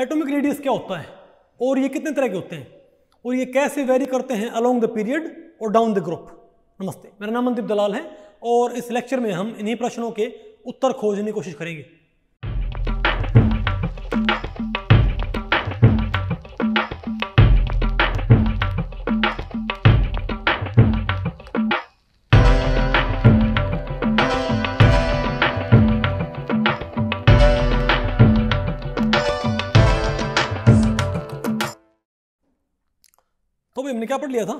Atomic radius क्या होता है और ये कितने तरह के होते हैं और ये कैसे वेरी करते हैं अलोंग द पीरियड और डाउन द ग्रुप नमस्ते मेरा नाम मनदीप दलाल है और इस लेक्चर में हम इन्हीं प्रश्नों के उत्तर खोजने की कोशिश करेंगे क्या पढ़ लिया था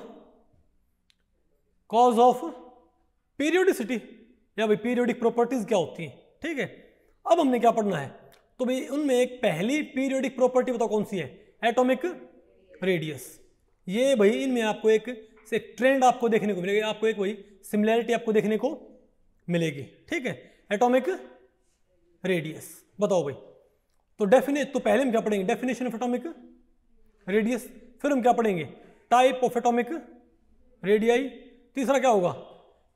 कॉज ऑफ पीरियोडिसिटी या भाई पीरियोडिक प्रॉपर्टीज क्या होती हैं ठीक है अब हमने क्या पढ़ना है तो भाई उनमें एक पहली पीरियोडिक प्रॉपर्टी बताओ कौन सी है एटॉमिक रेडियस ये भाई इनमें आपको एक से ट्रेंड आपको देखने को मिलेगी आपको एक वही सिमिलैरिटी आपको देखने को मिलेगी ठीक है एटॉमिक रेडियस बताओ भाई तो डेफिनेट तो पहले हम क्या पढ़ेंगे डेफिनेशन ऑफ एटॉमिक रेडियस फिर हम क्या पढ़ेंगे टाइप ऑफ एटोमिक रेडियाई तीसरा क्या होगा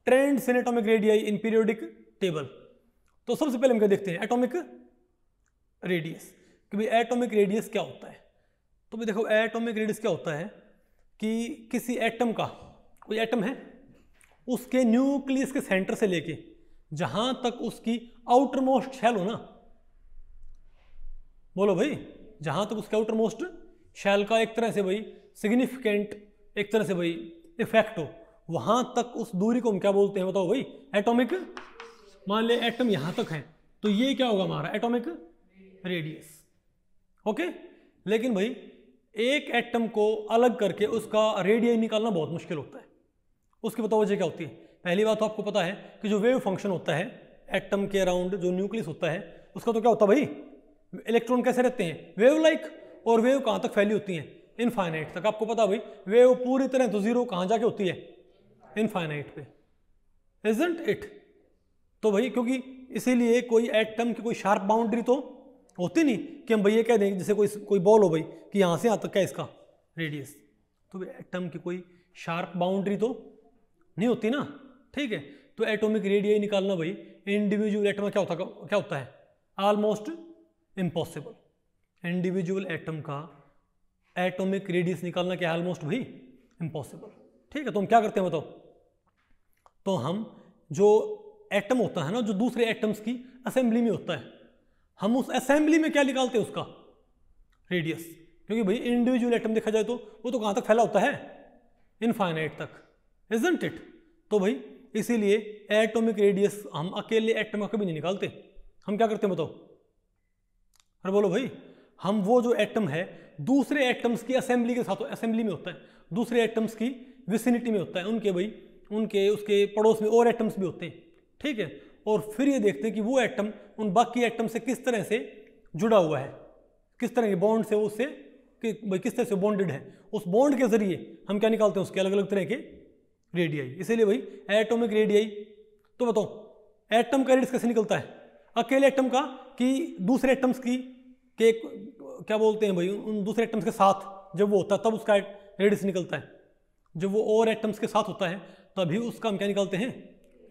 ट्रेंड सिनेटोमिक रेडियाई इन पीरियोडिक टेबल तो सबसे पहले हम क्या देखते हैं एटोमिक रेडियस कि भाई एटोमिक रेडियस क्या होता है तो भाई देखो एटोमिक रेडियस क्या होता है कि किसी एटम का कोई एटम है उसके न्यूक्लियस के सेंटर से लेके जहां तक उसकी आउटर मोस्ट शैल हो ना बोलो भाई जहां तक उसके आउटर मोस्ट शैल का एक तरह से भाई सिग्निफिकेंट एक तरह से भाई इफेक्ट हो वहाँ तक उस दूरी को हम क्या बोलते हैं बताओ भाई एटॉमिक मान ले एटम यहाँ तक है तो ये क्या होगा हमारा एटॉमिक रेडियस ओके लेकिन भाई एक एटम को अलग करके उसका रेडियस निकालना बहुत मुश्किल होता है उसकी बताओ वजह क्या होती है पहली बात तो आपको पता है कि जो वेव फंक्शन होता है एटम के अराउंड जो न्यूक्लियस होता है उसका तो क्या होता है भाई इलेक्ट्रॉन कैसे रहते हैं वेव लाइक और वेव कहाँ तक फैली होती हैं इनफाइनाइट तक आपको पता भाई वेव पूरी तरह तो जीरो कहां जाके होती है इनफाइनाइट पे इजेंट इट तो भाई क्योंकि इसीलिए कोई एटम की कोई शार्प बाउंड्री तो होती नहीं कि हम भैया कह दें जैसे कोई कोई बॉल हो भाई कि यहां से यहां तक का इसका रेडियस तो भाई एटम की कोई शार्प बाउंड्री तो नहीं होती ना ठीक है तो एटोमिक रेडियो ही निकालना भाई इंडिविजुअल एटम क्या होता क्या होता है ऑलमोस्ट इम्पॉसिबल इंडिविजुअल एटम का एटॉमिक रेडियस निकालना क्या है ऑलमोस्ट भाई इम्पॉसिबल ठीक है तो हम क्या करते हैं बताओ तो हम जो एटम होता है ना जो दूसरे एटम्स की असेंबली में होता है हम उस असेंबली में क्या निकालते हैं उसका रेडियस क्योंकि भाई इंडिविजुअल एटम देखा जाए तो वो तो कहाँ तक फैला होता है इनफाइनाइट तक इजेंट इट तो भाई इसीलिए एटॉमिक रेडियस हम अकेले एटम का कभी नहीं निकालते हम क्या करते हैं बताओ अरे बोलो भाई हम वो जो एटम है दूसरे एटम्स की असेंबली के साथ असेंबली में होता है दूसरे एटम्स की विसिनिटी में होता है उनके भाई उनके उसके पड़ोस में और एटम्स भी होते हैं ठीक है और फिर ये देखते हैं कि वो एटम उन बाकी एटम से किस तरह से जुड़ा हुआ है किस तरह के बॉन्ड से वो उससे कि भाई किस तरह से बॉन्डेड है उस बॉन्ड के जरिए हम क्या निकालते हैं उसके अलग अलग तरह के रेडियाई इसीलिए भाई एटोमिक रेडियाई तो बताओ एटम का रेडियस कैसे निकलता है अकेले एटम का कि दूसरे एटम्स की के क्या बोलते हैं भाई उन दूसरे एटम्स के साथ जब वो होता है तब उसका रेडियस निकलता है जब वो और एटम्स के साथ होता है तभी उसका हम क्या निकालते हैं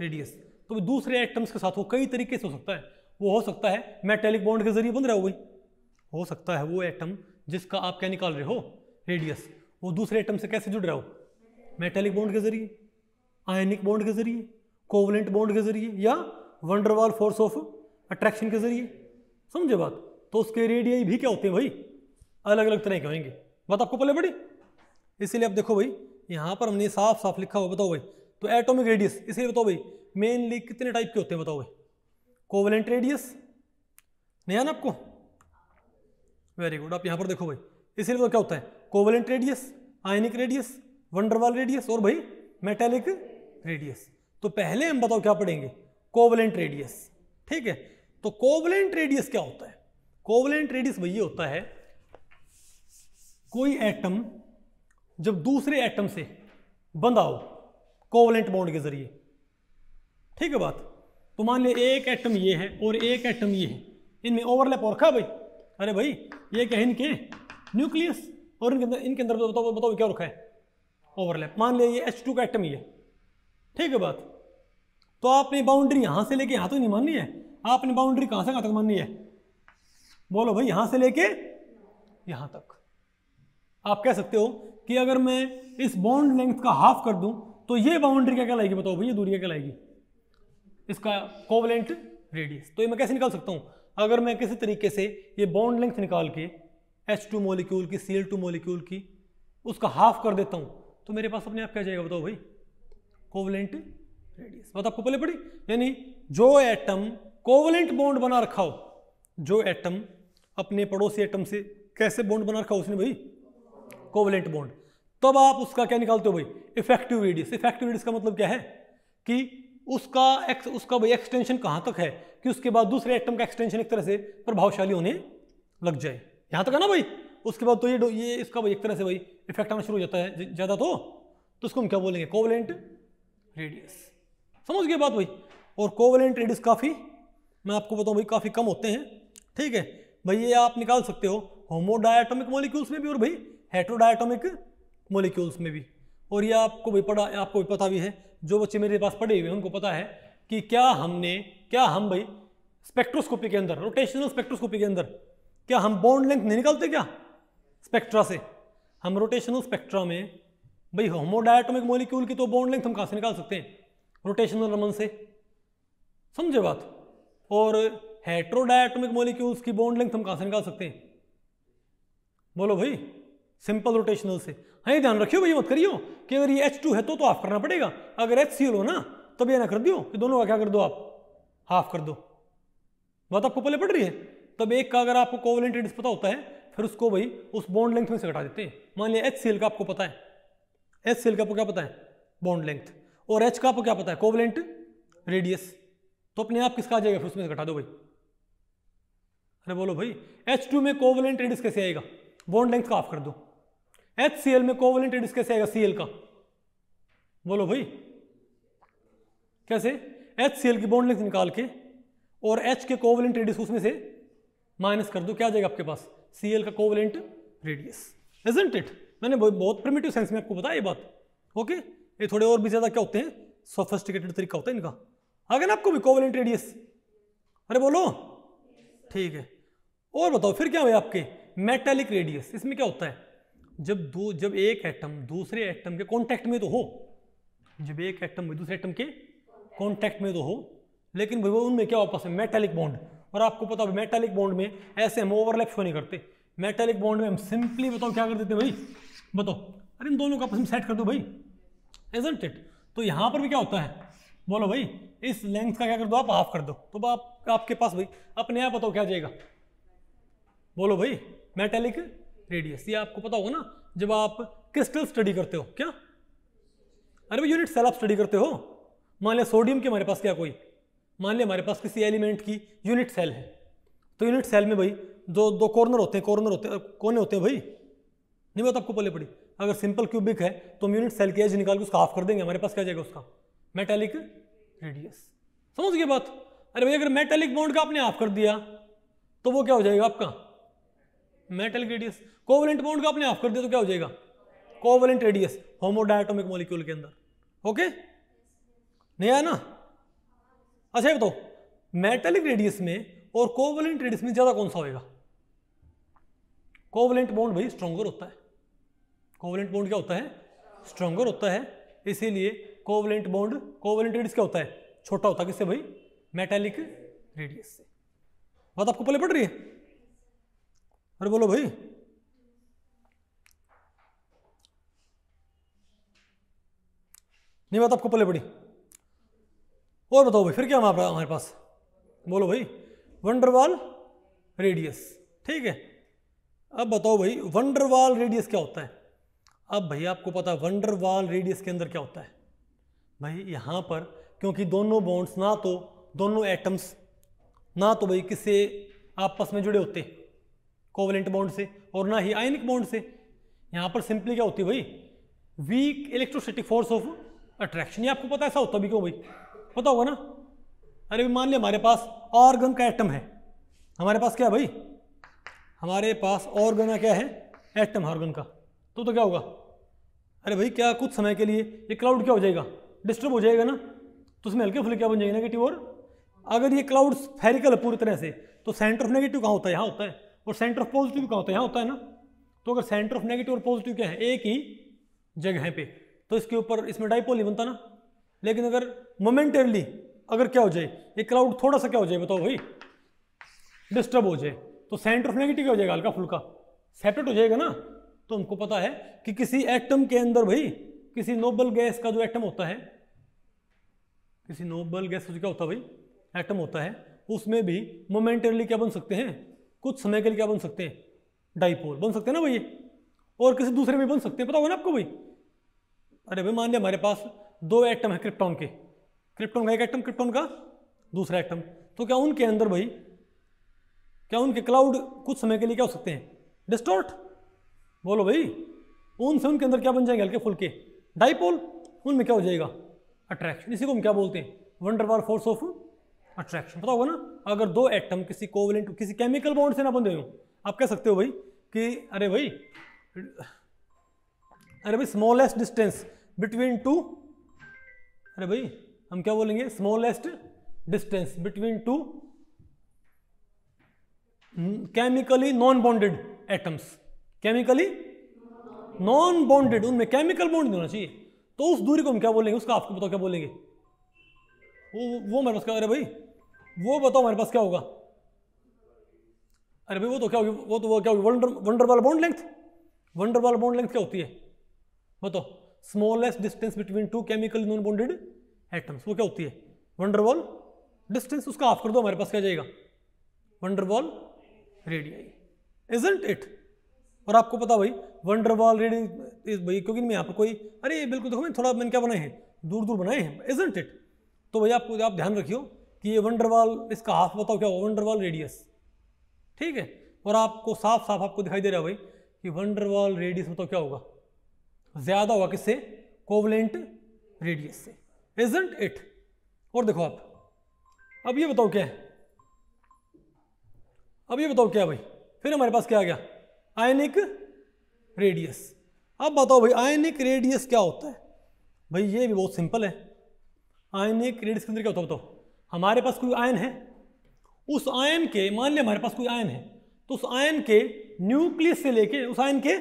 रेडियस तो दूसरे एटम्स के साथ वो कई तरीके से हो सकता है वो हो सकता है मेटेलिक बॉन्ड के जरिए बन रहा हो वही हो सकता है वो एटम जिसका आप क्या निकाल रहे हो रेडियस वो दूसरे एटम से कैसे जुड़ रहा हो मेटेलिक बॉन्ड के जरिए आयनिक बॉन्ड के जरिए कोवलेंट बॉन्ड के जरिए या वंडरवाल फोर्स ऑफ अट्रैक्शन के जरिए समझे बात तो उसके रेडियाई भी क्या होते हैं भाई अलग अलग तरह के होंगे बात आपको पहले पड़ी इसीलिए आप देखो भाई यहाँ पर हमने साफ साफ लिखा हुआ बताओ भाई तो एटोमिक रेडियस इसीलिए बताओ भाई मेनली कितने टाइप के होते हैं बताओ भाई कोवलेंट रेडियस नहीं आना आपको वेरी गुड आप यहाँ पर देखो भाई इसीलिए बताओ क्या होता है covalent radius ionic radius van der Waals radius और भाई मेटेलिक रेडियस तो पहले हम बताओ क्या पढ़ेंगे कोवलेंट रेडियस ठीक है तो कोवलेंट रेडियस क्या होता है कोवलेंट रेडियस वही होता है कोई एटम जब दूसरे एटम से बंधा हो कोवलेंट बॉन्ड के जरिए ठीक है बात तो मान लिया एक एटम ये है और एक एटम ये है इनमें ओवरलैप और रखा भाई अरे भाई ये क्या है इनके न्यूक्लियस और इनके अंदर इनके अंदर तो बताओ बताओ क्या रखा है ओवरलैप मान लिया ये एच टू का एटम ही है ठीक है बात तो आपने बाउंड्री यहाँ से लेके यहाँ तो नहीं माननी है आपने बाउंड्री कहाँ से कहाँ तक माननी है बोलो भाई यहां से लेके यहां तक आप कह सकते हो कि अगर मैं इस बॉन्ड लेंथ का हाफ कर दूं तो ये बाउंड्री क्या कहलाएगी बताओ भाई ये दूरी क्या कहलाएगी इसका कोवलेंट रेडियस तो ये मैं कैसे निकाल सकता हूं अगर मैं किसी तरीके से ये बॉन्ड लेंथ निकाल के एच टू मोलिक्यूल की सी एल टू मोलिक्यूल की उसका हाफ कर देता हूं तो मेरे पास अपने आप क्या जाएगा बताओ भाई कोवलेंट रेडियस बताओ आपको पहले पड़ी यानी जो एटम कोवलेंट बॉन्ड बना रखा हो जो एटम अपने पड़ोसी एटम से कैसे बॉन्ड बना रखा उसने भाई कोवलेंट बॉन्ड तब आप उसका क्या निकालते हो भाई इफेक्टिव रेडियस इफेक्टिव रेडियस का मतलब क्या है कि उसका एक, उसका भाई एक्सटेंशन कहाँ तक है कि उसके बाद दूसरे एटम का एक्सटेंशन एक तरह से प्रभावशाली होने लग जाए यहाँ तक है ना भाई उसके बाद तो ये ये इसका भाई एक तरह से भाई इफेक्ट आना शुरू हो जाता है ज़्यादा तो तो उसको हम क्या बोलेंगे कोवलेंट रेडियस समझ गए बात भाई और कोवलेंट रेडियस काफ़ी मैं आपको बताऊँ भाई काफ़ी कम होते हैं ठीक है भाई ये आप निकाल सकते हो होमोडायाटोमिक मॉलिक्यूल्स में भी और भाई हेट्रोडायाटोमिक मॉलिक्यूल्स में भी और ये आपको भी पढ़ा आपको भी पता भी है जो बच्चे मेरे पास पढ़े हुए हैं उनको पता है कि क्या हमने क्या हम भाई स्पेक्ट्रोस्कोपी के अंदर रोटेशनल स्पेक्ट्रोस्कोपी के अंदर क्या हम बॉन्ड लेंथ नहीं निकालते क्या स्पेक्ट्रा से हम रोटेशनल स्पेक्ट्रा में भाई होमोडायाटोमिक मोलिक्यूल की तो बॉन्ड लेंथ हम कहाँ से निकाल सकते हैं रोटेशनल रमन से समझे बात और हेट्रोडाइटोमिक मोलिक्यूल्स की बॉन्ड लेंथ हम कहां से निकाल सकते हैं बोलो भाई सिंपल रोटेशनल से हाँ ध्यान रखियो भाई मत करियो कि अगर ये H2 है तो तो हाफ करना पड़ेगा अगर एच हो ना तो भी ना कर दियो कि दोनों का क्या कर दो आप हाफ कर दो बात आपको पहले पड़ रही है तब एक का अगर आपको कोवलेंट पता होता है फिर उसको भाई उस बॉन्ड लेंथ में से घटा देते हैं मान लिया एच का आपको पता है एच का आपको क्या पता है बॉन्ड लेंथ और एच का आपको क्या पता है कोवलेंट रेडियस तो अपने आप किसका आ जाएगा फिर उसमें से घटा दो भाई अरे बोलो भाई एच में कोवलेंट रेडियस कैसे आएगा बॉन्ड लेंथ का ऑफ कर दो एच में कोवलेंट रेडिस कैसे आएगा सी का बोलो भाई कैसे एच की बॉन्ड लेंथ निकाल के और एच के कोवलेंट रेडियस उसमें से माइनस कर दो क्या जाएगा आपके पास सी का कोवलेंट रेडियस एजेंट इट मैंने बहुत प्रिमेटिव सेंस में आपको बताया ये बात ओके ये थोड़े और भी ज़्यादा क्या होते हैं सोफेस्टिकेटेड तरीका होता है इनका आगे ना आपको भी कोवलेंट रेडियस अरे बोलो ठीक है और बताओ फिर क्या हुआ आपके मेटेलिक रेडियस इसमें क्या होता है जब दो जब एक एटम दूसरे एटम के कॉन्टैक्ट में तो हो जब एक एटम दूसरे एटम के कॉन्टैक्ट में तो हो लेकिन भाई उनमें क्या वापस में मेटेलिक बॉन्ड और आपको पता है मेटेलिक बॉन्ड में ऐसे हम ओवरलैप क्यों नहीं करते मेटेलिक बॉन्ड में हम सिंपली बताओ क्या कर देते भाई बताओ अरे इन दोनों को आपस में सेट कर दो भाई एजेंट इट तो यहाँ पर भी क्या होता है बोलो भाई इस लेंथ का क्या कर दो आप हाफ कर दो तो आप आपके पास भाई अपने आप बताओ क्या जाएगा बोलो भाई मेटेलिक रेडियस ये आपको पता होगा ना जब आप क्रिस्टल स्टडी करते हो क्या अरे भाई यूनिट सेल आप स्टडी करते हो मान लिया सोडियम के हमारे पास क्या कोई मान लिया हमारे पास किसी एलिमेंट की यूनिट सेल है तो यूनिट सेल में भाई जो दो कॉर्नर होते हैं कॉर्नर होते हैं कोने होते हैं भाई नहीं बात आपको पहले पड़ी अगर सिंपल क्यूबिक है तो हम यूनिट सेल की एज निकाल के उसका हाफ कर देंगे हमारे पास क्या जाएगा उसका मेटेलिक रेडियस समझ गए बात अरे भाई अगर मेटेलिक बॉन्ड का आपने हाफ कर दिया तो वो क्या हो जाएगा आपका मेटल रेडियस कोवलेंट बॉन्ड का अपने ऑफ कर दिया तो क्या हो जाएगा कोवलेंट रेडियस होमोडायटोमिक मोलिक्यूल के अंदर ओके नहीं आया ना अच्छा बताओ मेटलिक रेडियस में और कोवलेंट रेडियस में ज्यादा कौन सा होगा कोवलेंट बॉन्ड भाई स्ट्रोंगर होता है कोवलेंट बॉन्ड क्या होता है स्ट्रोंगर होता है इसीलिए कोवलेंट बॉन्ड कोवलेंट रेडियस क्या होता है छोटा होता है किससे भाई मेटेलिक रेडियस से बात आपको पहले पड़ रही है अरे बोलो भाई नहीं बात आपको पले पड़ी और बताओ भाई फिर क्या हमारा हमारे पास बोलो भाई वंडरवाल रेडियस ठीक है अब बताओ भाई वंडरवाल रेडियस क्या होता है अब भाई आपको पता है वंडरवाल रेडियस के अंदर क्या होता है भाई यहाँ पर क्योंकि दोनों बॉन्ड्स ना तो दोनों एटम्स ना तो भाई किसे आपस में जुड़े होते कोवलेंट बॉन्ड से और ना ही आयनिक बॉन्ड से यहाँ पर सिंपली क्या होती है भाई weak electrostatic force of attraction ये आपको पता ऐसा होता भी क्यों भाई पता होगा ना अरे भाई मान लिया हमारे पास ऑर्गन का एटम है हमारे पास क्या है भाई हमारे पास ऑर्गन क्या है एटम है ऑर्गन का तो तो क्या होगा अरे भाई क्या कुछ समय के लिए ये क्लाउड क्या हो जाएगा डिस्टर्ब हो जाएगा ना तो उसमें हल्के फुल्के क्या बन जाएंगे नेगेटिव और अगर ये क्लाउड फेरिकल है पूरी तरह से तो सेंटर ऑफ नेगेटिव कहाँ होता है यहाँ होता है और सेंटर ऑफ पॉजिटिव कहाँ होता है यहाँ होता है ना तो अगर सेंटर ऑफ नेगेटिव और पॉजिटिव क्या है एक ही जगह पे तो इसके ऊपर इसमें डाइपोल नहीं बनता ना लेकिन अगर मोमेंटरली अगर क्या हो जाए एक क्लाउड थोड़ा सा क्या हो जाए बताओ भाई डिस्टर्ब हो जाए तो सेंटर ऑफ नेगेटिव क्या हो जाएगा हल्का फुल्का सेपरेट हो जाएगा ना तो हमको पता है कि किसी एटम के अंदर भाई किसी नोबल गैस का जो एटम होता है किसी नोबल गैस का क्या होता है भाई एटम होता है उसमें भी मोमेंटरली क्या बन सकते हैं कुछ समय के लिए क्या बन सकते हैं डाइपोल बन सकते हैं ना भैया और किसी दूसरे में बन सकते हैं पता होगा ना आपको भाई अरे भाई मान लिया हमारे पास दो एटम है क्रिप्टॉन के क्रिप्टॉन का एक एटम क्रिप्टॉन का दूसरा एटम तो क्या उनके अंदर भाई क्या उनके क्लाउड कुछ समय के लिए क्या हो सकते हैं डिस्टोर्ट बोलो भाई उनसे उनके अंदर क्या बन जाएंगे हल्के फुलके डाइपोल उनमें क्या हो जाएगा अट्रैक्शन इसी को हम क्या बोलते हैं वंडरवार फोर्स ऑफ अट्रैक्शन पता होगा ना अगर दो एटम किसी कोवलेंट किसी केमिकल बॉन्ड से ना बंधे हो आप कह सकते हो भाई कि अरे भाई अरे भाई स्मॉलेस्ट डिस्टेंस बिटवीन टू अरे भाई हम क्या बोलेंगे smallest distance between two chemically non bonded atoms chemically non bonded उनमें केमिकल बॉन्ड होना चाहिए तो उस दूरी को हम क्या बोलेंगे उसका आपको बताओ क्या बोलेंगे वो वो मैं उसका अरे भाई वो बताओ हमारे पास क्या होगा अरे भाई वो तो क्या होगी वो तो वो क्या होगी van der van der Waals bond length van der Waals bond length क्या होती है बताओ smallest distance between two chemical non bonded atoms वो क्या होती है वंडरवॉल डिस्टेंस उसका हाफ कर दो हमारे पास क्या जाएगा वॉल रेडियाई इजेंट इट और आपको पता भाई वंडरवॉल रेडियाई भाई क्योंकि मैं यहाँ पर कोई अरे बिल्कुल देखो मैं थोड़ा मैंने क्या बनाए हैं दूर दूर बनाए हैं इजेंट इट तो भैया आपको आप ध्यान रखियो कि ये वंडरवाल इसका हाफ बताओ क्या होगा वंडरवाल रेडियस ठीक है और आपको साफ साफ आपको दिखाई दे रहा है भाई कि वंडरवाल रेडियस बताओ क्या होगा ज़्यादा होगा किससे कोवलेंट रेडियस से इजेंट इट और देखो आप अब ये बताओ क्या है अब ये बताओ क्या भाई फिर हमारे पास क्या आ गया आयनिक रेडियस अब बताओ भाई आयनिक रेडियस क्या होता है भाई ये भी बहुत सिंपल है आयनिक रेडियस के अंदर क्या होता है बताओ हमारे पास कोई आयन है उस आयन के मान लिया हमारे पास कोई आयन है तो उस आयन के न्यूक्लियस से लेके उस आयन के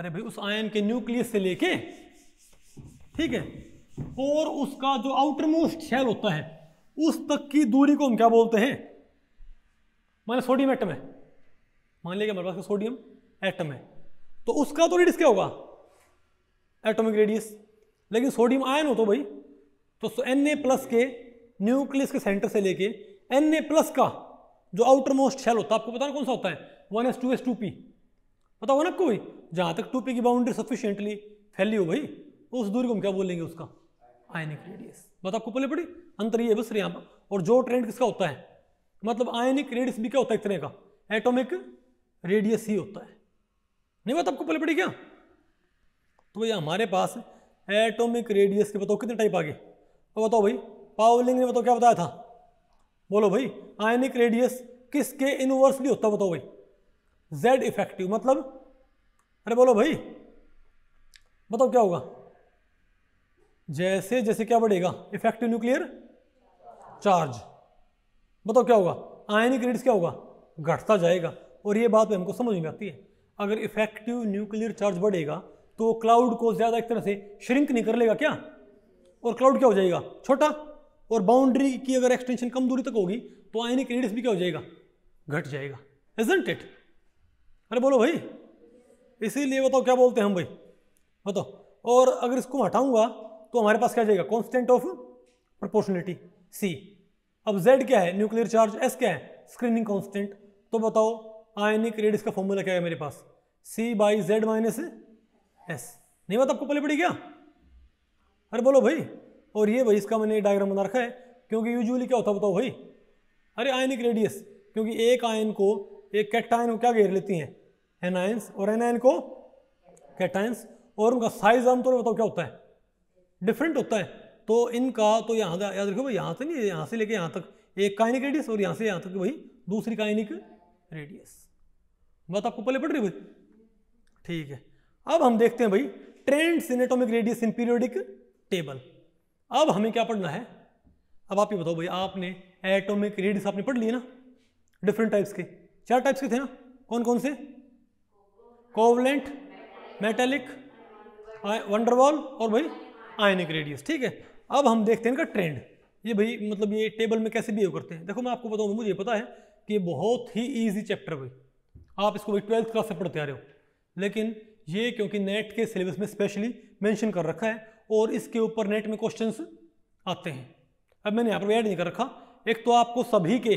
अरे भाई उस आयन के न्यूक्लियस से लेके ठीक है और उसका जो आउटर मोस्ट शेल होता है उस तक की दूरी को हम क्या बोलते हैं मान लिया सोडियम एटम है मान लिया हमारे पास सोडियम एटम है तो उसका तो रेडियस क्या होगा एटॉमिक रेडियस लेकिन सोडियम आयन हो तो भाई तो एन ए प्लस के न्यूक्लियस के सेंटर से लेके एन ए प्लस का जो आउटर मोस्ट शेल होता है आपको पता ना कौन सा होता है one S two S two P पता होगा ना कोई जहाँ तक टू पी की बाउंड्री सफिशियंटली फैली हो भाई तो उस दूरी को हम क्या बोलेंगे उसका आयनिक रेडियस बता आपको पहले पड़ी अंतर ये बस रहा और जो ट्रेंड किसका होता है मतलब आयनिक रेडियस भी क्या होता है इतने का एटोमिक रेडियस ही होता है नहीं बात आपको पहले पड़ी क्या तो भैया हमारे पास एटोमिक रेडियस के बताओ कितने टाइप आ गए तो बताओ भाई पावलिंग ने बताओ क्या बताया था बोलो भाई आयनिक रेडियस किसके इनवर्सली होता बताओ भाई जेड इफेक्टिव मतलब अरे बोलो भाई बताओ क्या होगा जैसे जैसे क्या बढ़ेगा इफेक्टिव न्यूक्लियर चार्ज बताओ क्या होगा आयनिक रेडियस क्या होगा घटता जाएगा और ये बात हमको समझ में आती है अगर इफेक्टिव न्यूक्लियर चार्ज बढ़ेगा तो क्लाउड को ज़्यादा एक तरह से श्रिंक नहीं कर लेगा क्या और क्लाउड क्या हो जाएगा छोटा और बाउंड्री की अगर एक्सटेंशन कम दूरी तक होगी तो आयनिक रेडियस भी क्या हो जाएगा घट जाएगा एजेंट इट अरे बोलो भाई इसीलिए बताओ क्या बोलते हैं हम भाई बताओ और अगर इसको हटाऊंगा तो हमारे पास क्या जाएगा कॉन्स्टेंट ऑफ प्रपोर्शनिटी सी अब जेड क्या है न्यूक्लियर चार्ज एस क्या है स्क्रीनिंग कॉन्स्टेंट तो बताओ आयनिक रेडियस का फॉर्मूला क्या है मेरे पास C by Z minus S नहीं बात आपको पहले पड़ी क्या अरे बोलो भाई और ये भाई इसका मैंने डायग्राम बना रखा है क्योंकि यूजुअली क्या होता है बताओ भाई अरे आयनिक रेडियस क्योंकि एक आयन को एक कैटाइन को क्या घेर लेती हैं एनायंस और एनायन को कैटाइंस और उनका साइज आमतौर पर बताओ क्या होता है डिफरेंट होता है तो इनका तो यहाँ याद रखो भाई यहाँ से नहीं यहाँ से लेके यहाँ तक एक काइनिक रेडियस और यहाँ से यहाँ तक भाई दूसरी काइनिक रेडियस बात आपको पहले पढ़ रही भाई ठीक है अब हम देखते हैं भाई trends in radius in periodic table अब हमें क्या पढ़ना है अब आप ही बताओ भाई आपने एटॉमिक रेडियस आपने पढ़ लिया ना डिफरेंट टाइप्स के चार टाइप्स के थे ना कौन कौन से कोवलेंट मेटेलिक वंडरवॉल और भाई आयनिक रेडियस ठीक है अब हम देखते हैं इनका ट्रेंड ये भाई मतलब ये टेबल में कैसे बिहेव करते हैं देखो मैं आपको बताऊँ मुझे पता है कि बहुत ही ईजी चैप्टर भाई आप इसको भाई ट्वेल्थ क्लास से पढ़ते आ रहे हो लेकिन ये क्योंकि नेट के सिलेबस में स्पेशली मेंशन कर रखा है और इसके ऊपर नेट में क्वेश्चन आते हैं अब मैंने यहाँ पर ऐड नहीं कर रखा एक तो आपको सभी के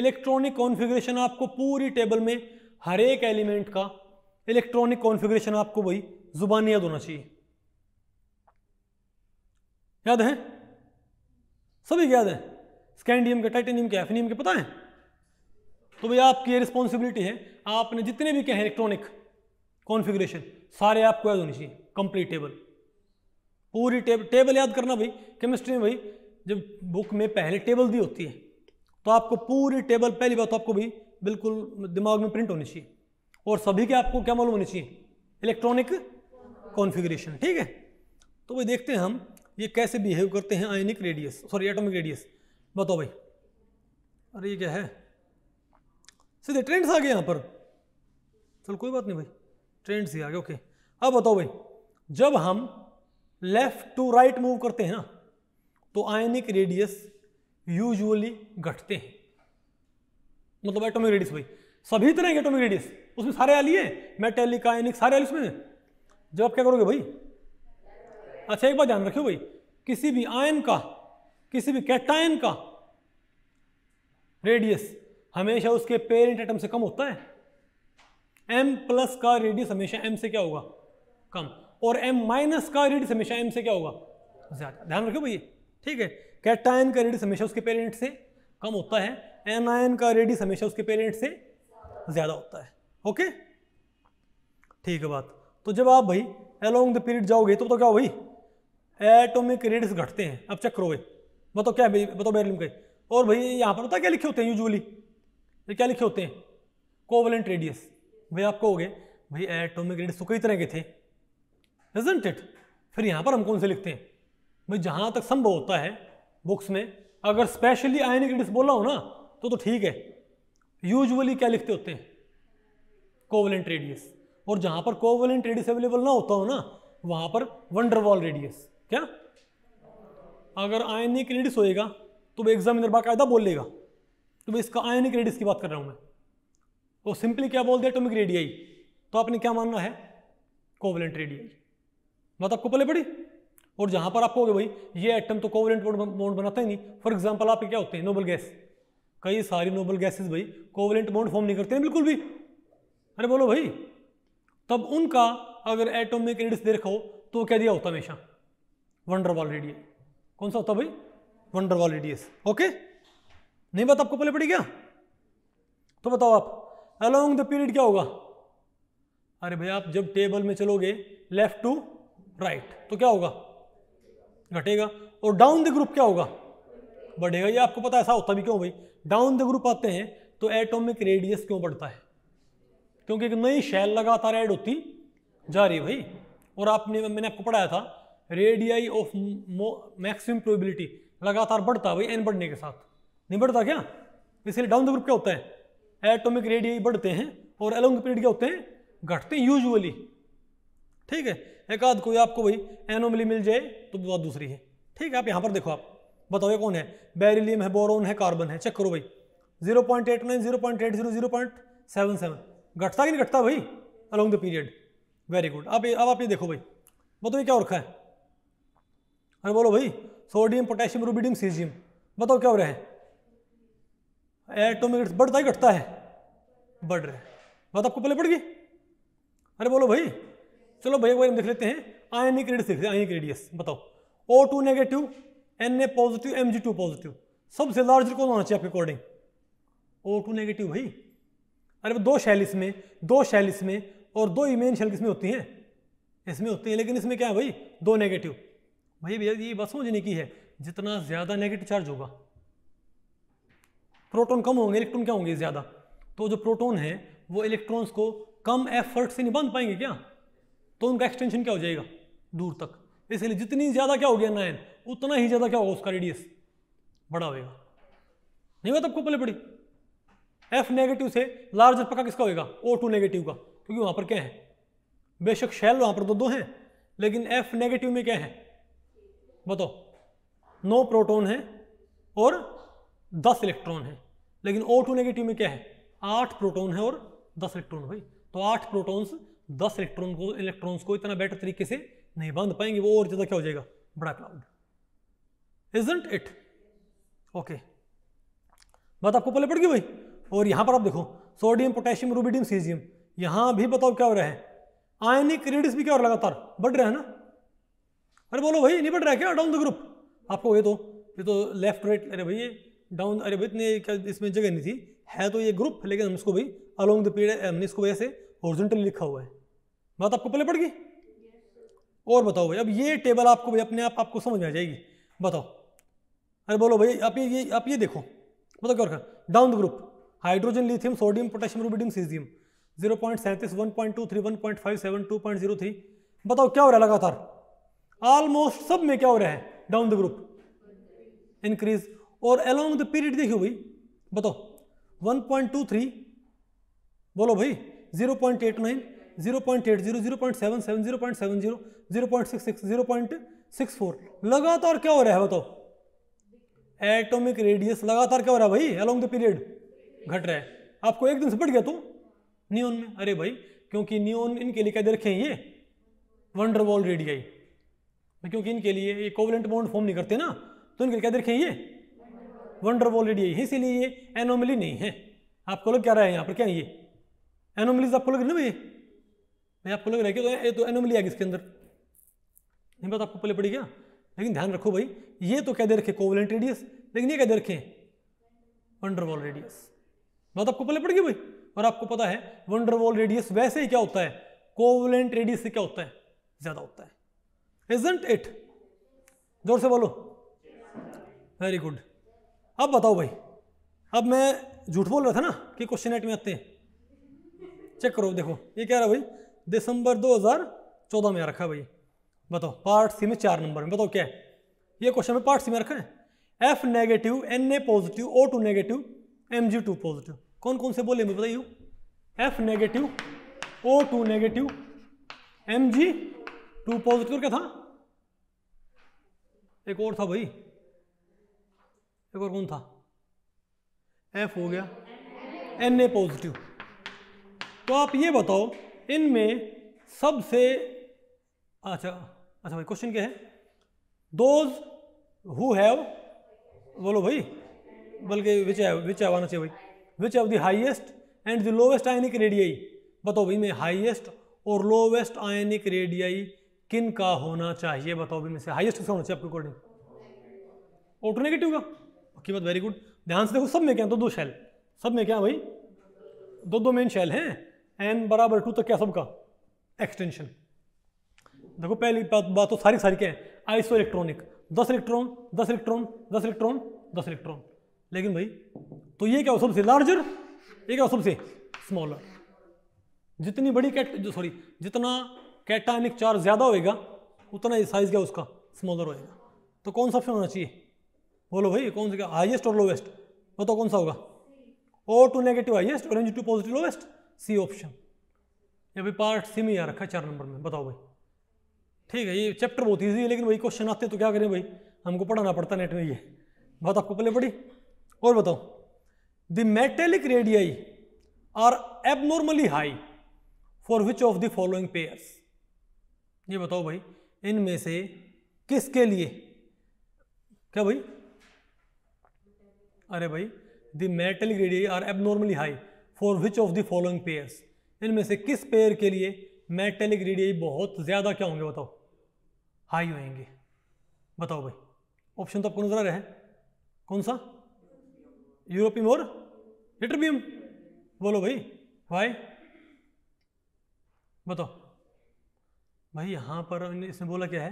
इलेक्ट्रॉनिक कॉन्फ़िगरेशन आपको पूरी टेबल में हर एक एलिमेंट का इलेक्ट्रॉनिक कॉन्फ़िगरेशन आपको वही जुबान याद होना चाहिए याद है सभी याद है स्कैंडियम के टाइटेनियम के एफिनियम के पता है तो भैया आपकी रिस्पॉन्सिबिलिटी है आपने जितने भी कहे इलेक्ट्रॉनिक कॉन्फ़िगरेशन सारे आपको याद होनी चाहिए कंप्लीट टेबल पूरी टेबल टेबल याद करना भाई केमिस्ट्री में भाई जब बुक में पहले टेबल दी होती है तो आपको पूरी टेबल पहली बात तो आपको भी बिल्कुल दिमाग में प्रिंट होनी चाहिए और सभी के आपको क्या मालूम होनी चाहिए इलेक्ट्रॉनिक कॉन्फ़िगरेशन ठीक है तो भाई देखते हैं हम ये कैसे बिहेव करते हैं ionic radius sorry atomic radius बताओ भाई अरे ये क्या है सीधे ट्रेंड्स आ गए यहाँ पर चल कोई बात नहीं भाई ट्रेंड्स ही आ गए ओके अब बताओ भाई जब हम लेफ्ट टू राइट मूव करते हैं ना तो आयनिक रेडियस यूजुअली घटते हैं मतलब एटॉमिक रेडियस भाई सभी तरह के एटॉमिक रेडियस उसमें सारे आ लिए मेटेलिक आयनिक सारे आ लिए उसमें जब आप क्या करोगे भाई अच्छा एक बात ध्यान रखियो भाई किसी भी आयन का किसी भी कैटायन का रेडियस हमेशा उसके पेरेंट एटम से कम होता है एम प्लस का रेडियस हमेशा एम से क्या होगा कम और एम माइनस का रेडियस हमेशा एम से क्या होगा ज़्यादा ध्यान रखो भैया ठीक है कैटाइन का रेडियस हमेशा उसके पेरेंट से कम होता है एन आयन का रेडियस हमेशा उसके पेरेंट से ज़्यादा होता है ओके ठीक है बात तो जब आप भाई अलोंग द पीरियड जाओगे तो बताओ तो क्या हो भाई एटोमिक रेडियस घटते हैं अब चेक करो भाई बताओ क्या भाई बताओ बेरलिम के और भाई यहाँ पर पता क्या लिखे होते हैं यूजली क्या लिखे होते हैं कोवलेंट रेडियस भाई आप कहोगे भाई एटोमिक रेडियस तो कई तरह के थे इजेंट इट फिर यहाँ पर हम कौन से लिखते हैं भाई जहाँ तक संभव होता है बुक्स में अगर स्पेशली आयनिक बोल बोला हो ना तो तो ठीक है यूजुअली क्या लिखते होते हैं कोवलेंट रेडियस और जहाँ पर कोवलेंट रेडियस अवेलेबल ना होता हो ना वहाँ पर वंडरवॉल रेडियस क्या अगर आयनिक रेडियस होएगा तो वह एग्जामिनर बाकायदा बोल लेगा तो भाई इसका आयनिक रेडियस की बात कर रहा हूँ मैं तो सिंपली क्या बोल दिया एटोमिक रेडियाई तो आपने क्या मानना है कोवलेंट रेडियाई बात तो आपको पहले पड़ी और जहां पर आप कहोगे भाई ये एटम तो कोवलेंट बॉन्ड बनाते ही नहीं फॉर एग्जाम्पल आपके क्या होते हैं नोबल गैस कई सारी नोबल गैसेस भाई कोवलेंट बॉन्ड फॉर्म नहीं करते हैं बिल्कुल भी अरे बोलो भाई तब उनका अगर एटॉमिक रेडियस दे रखा हो तो क्या दिया होता हमेशा वंडरवाल रेडियस कौन सा होता भाई वॉल रेडियस ओके नहीं बात आपको पहले पड़ी क्या तो बताओ आप अलोंग द पीरियड क्या होगा अरे भाई आप जब टेबल में चलोगे लेफ्ट टू राइट right. तो क्या होगा घटेगा और डाउन द ग्रुप क्या होगा बढ़ेगा ये आपको पता ऐसा होता भी क्यों भाई डाउन द ग्रुप आते हैं तो एटॉमिक रेडियस क्यों बढ़ता है क्योंकि एक नई शैल लगातार ऐड होती जा रही है भाई और आपने मैंने आपको पढ़ाया था रेडियाई ऑफ मैक्सिमम प्रोबेबिलिटी लगातार बढ़ता भाई एन बढ़ने के साथ नहीं बढ़ता क्या इसलिए डाउन द ग्रुप क्या होता है एटोमिक रेडियाई बढ़ते हैं और एलोंग पीरियड क्या होते हैं घटते हैं यूजली ठीक है एक आध कोई आपको भाई एनोमली मिल जाए तो बात दूसरी है ठीक है आप यहाँ पर देखो आप बताओ ये कौन है बेरिलियम है बोरोन है कार्बन है चेक करो भाई zero point eight nine zero point eight zero zero point seven seven घटता कि नहीं घटता भाई along the period very good आप अब आप ये देखो भाई बताओ क्या रखा है अरे बोलो भाई सोडियम पोटेशियम रूबीडियम सीजियम बताओ क्या हो रहा है एटोमिक बढ़ता ही घटता है बढ़ रहा है बात आपको पहले पड़ गई अरे बोलो भाई चलो भैया वही हम देख लेते हैं आयनिक रेडियस देखते हैं आयनिक रेडियस बताओ O two negative N A positive M G two positive सबसे लार्ज कौन होना चाहिए आपके अकॉर्डिंग ओ टू नेगेटिव भाई अरे दो शैल इसमें दो शैल इसमें और दो इमेन शैल किसमें होती हैं इसमें होती हैं लेकिन इसमें क्या है भाई दो नेगेटिव भाई भैया ये बस मुझे नहीं की है जितना ज़्यादा नेगेटिव चार्ज होगा प्रोटोन कम होंगे इलेक्ट्रॉन क्या होंगे ज़्यादा तो जो प्रोटोन है वो इलेक्ट्रॉन्स को कम एफर्ट से नहीं बांध पाएंगे क्या तो उनका एक्सटेंशन क्या हो जाएगा दूर तक इसलिए जितनी ज़्यादा क्या हो गया नाइन उतना ही ज़्यादा क्या होगा उसका रेडियस बड़ा होगा नहीं बात आपको पहले पड़ी एफ नेगेटिव से लार्जर पक्का किसका होगा ओ टू नेगेटिव का क्योंकि वहां पर क्या है बेशक शैल वहां पर दो तो दो हैं लेकिन एफ नेगेटिव में क्या है बताओ नौ प्रोटोन है और दस इलेक्ट्रॉन है लेकिन ओ टू नेगेटिव में क्या है आठ प्रोटोन है और दस इलेक्ट्रॉन भाई तो आठ प्रोटोन्स दस इलेक्ट्रॉन को इलेक्ट्रॉन्स को इतना बेटर तरीके से नहीं बांध पाएंगे वो और ज़्यादा क्या हो जाएगा बड़ा क्लाउड इजेंट इट ओके बात आपको पहले पड़ गई भाई और यहां पर आप देखो सोडियम पोटेशियम रूबीडियम सीजियम यहां भी बताओ क्या हो रहा है आयनिक रेडिस भी क्या और लगातार बढ़ रहा है ना अरे बोलो भाई नहीं बढ़ रहा है क्या डाउन द ग्रुप आपको ये तो ये तो लेफ्ट राइट अरे भाई ये डाउन अरे भाई इतने क्या इसमें जगह नहीं थी है तो ये ग्रुप लेकिन हम इसको भाई अलोंग द पीरियड हमने इसको वैसे ओरिजेंटली लिखा हुआ है बात आपको पहले पड़ गई और बताओ भाई अब ये टेबल आपको भाई अपने आप आपको समझ में आ जाएगी बताओ अरे बोलो भाई आप ये आप ये देखो बताओ क्या रखा down the group hydrogen lithium sodium potassium rubidium caesium zero point सैंतीस one point two three one point five seven two point zero three बताओ क्या हो रहा है लगातार ऑलमोस्ट सब में क्या हो रहा है डाउन द ग्रुप इंक्रीज और अलोंग द पीरियड देखियो भाई बताओ वन पॉइंट टू थ्री बोलो भाई zero point eight nine zero point eight zero zero point seven seven zero point seven zero zero point six six zero point six four लगातार क्या हो रहा है बताओ एटॉमिक रेडियस लगातार क्या हो रहा है भाई अलोंग द पीरियड घट रहा है आपको एक दिन से बढ़ गया तो नियोन में अरे भाई क्योंकि नियोन इनके लिए क्या दे रखे हैं ये वंडरवॉल रेडियाई तो क्योंकि इनके लिए ये कोवलेंट बाउंड फॉर्म नहीं करते ना तो इनके लिए क्या देखें ये वंडरवॉल रेडियाई इसीलिए ये एनोमली नहीं है आपको लोग क्या रहा है यहाँ पर क्या है ये एनोमलीज आपको लग ना भाई मैं आपको लग रहा है कि तो ये तो एनोमली आ गई इसके अंदर नहीं बात आपको पहले पड़ी क्या लेकिन ध्यान रखो भाई ये तो क्या दे रखे कोवलेंट रेडियस लेकिन ये क्या दे रखे वंडरवॉल रेडियस बात आपको पहले पड़ गई भाई और आपको पता है वंडरवॉल रेडियस वैसे ही क्या होता है कोवलेंट रेडियस से क्या होता है ज्यादा होता है इजेंट इट जोर से बोलो वेरी गुड अब बताओ भाई अब मैं झूठ बोल रहा था ना कि क्वेश्चन एट में आते हैं चेक करो देखो ये कह रहा भाई दिसंबर 2014 में रखा है भाई बताओ पार्ट सी में चार नंबर में बताओ क्या है ये क्वेश्चन में पार्ट सी में रखा है F negative N A positive O two negative M G two positive कौन कौन से बोले मुझे बताइए F negative O two negative M G two positive क्या था एक और था भाई एक और कौन था एफ हो गया एन ए पॉजिटिव तो आप ये बताओ इनमें सबसे अच्छा अच्छा भाई क्वेश्चन क्या है दोज हु हैव बोलो भाई बल्कि विच है विच है आना चाहिए भाई which have the highest and the lowest ionic radii बताओ भाई में हाइएस्ट और लोवेस्ट आयनिक रेडियाई किन का होना चाहिए बताओ भाई में से हाइएस्ट किसका होना चाहिए आपके अकॉर्डिंग ऑटो नेगेटिव का ओके बात वेरी गुड ध्यान से देखो सब में क्या दो दो शैल सब में क्या भाई दो दो मेन शैल हैं एन बराबर टू तो क्या सबका एक्सटेंशन देखो पहली बात बात तो सारी सारी क्या है आइसो इलेक्ट्रॉनिक दस इलेक्ट्रॉन दस इलेक्ट्रॉन दस इलेक्ट्रॉन दस इलेक्ट्रॉन लेकिन भाई तो ये क्या हो सबसे लार्जर ये क्या हो सबसे स्मॉलर जितनी बड़ी कैट सॉरी जितना कैटानिक चार्ज ज़्यादा होएगा उतना ही साइज क्या उसका स्मॉलर होएगा तो कौन सा ऑप्शन होना चाहिए बोलो भाई कौन सा हाइएस्ट और लोवेस्ट बताओ कौन सा होगा ओ टू नेगेटिव हाइएस्ट और two positive lowest C option या भाई पार्ट सी में यहाँ रखा है चार नंबर में बताओ भाई ठीक है ये चैप्टर बहुत ईजी है लेकिन वही क्वेश्चन आते तो क्या करें भाई हमको पढ़ाना पड़ता नेट में ये बात आपको पहले पढ़ी और बताओ the metallic radii are abnormally high for which of the following pairs ये बताओ भाई इनमें से किसके लिए क्या भाई अरे भाई the metallic radii are abnormally high for which of the following pairs इनमें से किस पेयर के लिए मेटेलिक रेडियाई बहुत ज़्यादा क्या होंगे बताओ हाई होंगे बताओ भाई ऑप्शन तो आपको नजर आ रहे हैं कौन सा यूरोपियम और लिटरबियम बोलो भाई वाई बताओ भाई यहां पर इसने बोला क्या है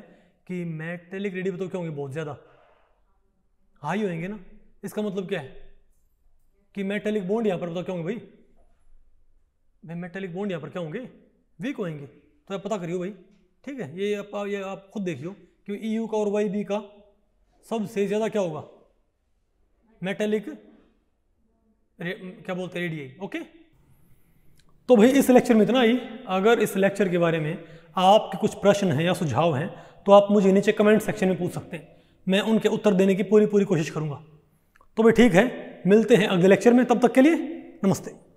कि मेटेलिक रेडी बताओ क्या होंगे बहुत ज़्यादा हाई होंगे ना इसका मतलब क्या है कि मेटेलिक बॉन्ड यहां पर बताओ क्या होंगे भाई भाई मेटेलिक बॉन्ड यहाँ पर क्या होंगे वीक होंगे तो आप पता करियो भाई ठीक है ये आप ये आप खुद देखियो कि ई e यू का और वाई बी का सबसे ज़्यादा क्या होगा मेटेलिक क्या बोलते हैं रेडियाई ओके तो भाई इस लेक्चर में इतना ही अगर इस लेक्चर के बारे में आपके कुछ प्रश्न हैं या सुझाव हैं तो आप मुझे नीचे कमेंट सेक्शन में पूछ सकते हैं मैं उनके उत्तर देने की पूरी पूरी कोशिश करूँगा तो भाई ठीक है मिलते हैं अगले लेक्चर में तब तक के लिए नमस्ते